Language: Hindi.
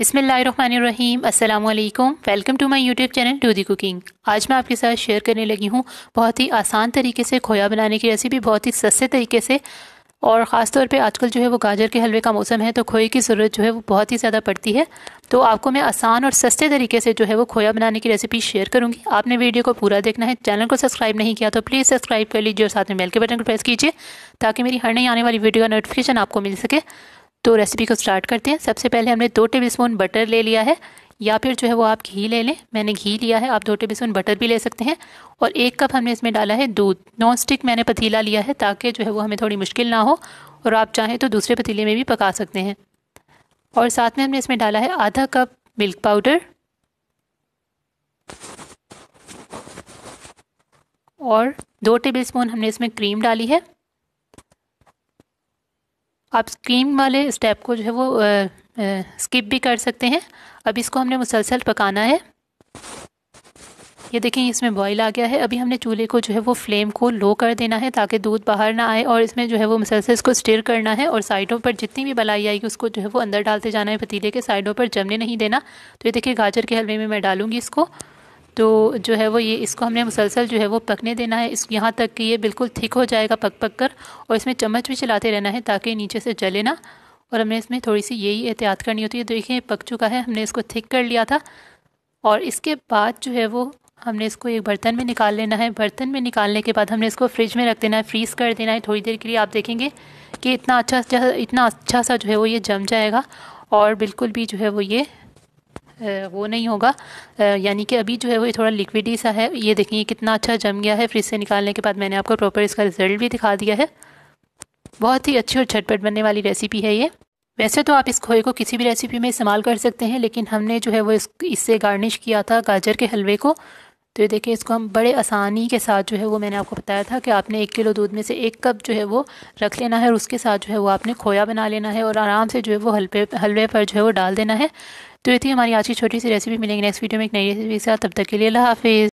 बिसमीम अस्सलाम वालेकुम welcome to my YouTube channel to the cooking आज मैं आपके साथ शेयर करने लगी हूँ बहुत ही आसान तरीके से खोया बनाने की रेसिपी बहुत ही सस्ते तरीके से और ख़ास तौर पे आजकल जो है वो गाजर के हलवे का मौसम है तो खोए की ज़रूरत जो है वो बहुत ही ज़्यादा पड़ती है तो आपको मैं आसान और सस्ते तरीके से जो है वो खोया बनाने की रेसिपी शेयर करूँगी आपने वीडियो को पूरा देखना है चैनल को सब्सक्राइब नहीं किया तो प्लीज़ सब्सक्राइब कर लीजिए और साथ में बेल के बटन को प्रेस कीजिए ताकि मेरी हर नई आने वाली वीडियो का नोटिफिकेशन आपको मिल सके तो रेसिपी को स्टार्ट करते हैं सबसे पहले हमने दो टेबल स्पून बटर ले लिया है या फिर जो है वो आप घी ले लें मैंने घी लिया है आप दो टेबल स्पून बटर भी ले सकते हैं और एक कप हमने इसमें डाला है दूध नॉन स्टिक मैंने पतीला लिया है ताकि जो है वो हमें थोड़ी मुश्किल ना हो और आप चाहें तो दूसरे पतीले में भी पका सकते हैं और साथ में हमने इसमें डाला है आधा कप मिल्क पाउडर और दो टेबल स्पून हमने इसमें क्रीम डाली है आप स्कीम वाले स्टेप को जो है वो आ, आ, स्किप भी कर सकते हैं अब इसको हमने मुसलसल पकाना है ये देखें इसमें बॉईल आ गया है अभी हमने चूल्हे को जो है वो फ्लेम को लो कर देना है ताकि दूध बाहर ना आए और इसमें जो है वो मसलसल इसको स्टिर करना है और साइडों पर जितनी भी बलाई आएगी उसको जो है वो अंदर डालते जाना है पतीले के साइडों पर जमने नहीं देना तो ये देखिए गाजर के हलवे में मैं डालूंगी इसको तो जो है वो ये इसको हमने मुसलसल जो है वो पकने देना है इस यहाँ तक कि ये बिल्कुल थिक हो जाएगा पक पक कर और इसमें चम्मच भी चलाते रहना है ताकि नीचे से जले ना और हमने इसमें थोड़ी सी यही एहतियात करनी होती है देखिए पक चुका है हमने इसको थिक कर लिया था और इसके बाद जो है वो हमने इसको एक बर्तन में निकाल लेना है बर्तन में निकालने के बाद हमने इसको फ्रिज में रख देना है फ्रीज़ कर देना है थोड़ी देर के लिए आप देखेंगे कि इतना अच्छा इतना अच्छा सा जो है वो ये जम जाएगा और बिल्कुल भी जो है वो ये वो नहीं होगा यानी कि अभी जो है वो थोड़ा लिक्विडी सा है ये देखिए कितना अच्छा जम गया है फ्रिज से निकालने के बाद मैंने आपको प्रॉपर इसका रिज़ल्ट भी दिखा दिया है बहुत ही अच्छी और झटपट बनने वाली रेसिपी है ये वैसे तो आप इस खोए को किसी भी रेसिपी में इस्तेमाल कर सकते हैं लेकिन हमने जो है वो इस इससे गार्निश किया था गाजर के हलवे को तो ये देखिए इसको हम बड़े आसानी के साथ जो है वो मैंने आपको बताया था कि आपने एक किलो दूध में से एक कप जो है वो रख लेना है और उसके साथ जो है वो आपने खोया बना लेना है और आराम से जो है वो हलवे हलवे पर जो है वो डाल देना है तो ये थी हमारी आज की छोटी सी रेसिपी मिलेंगी नेक्स्ट वीडियो में एक नई रेसिपी के साथ तब तक के लिए अल्लाह हाफिज़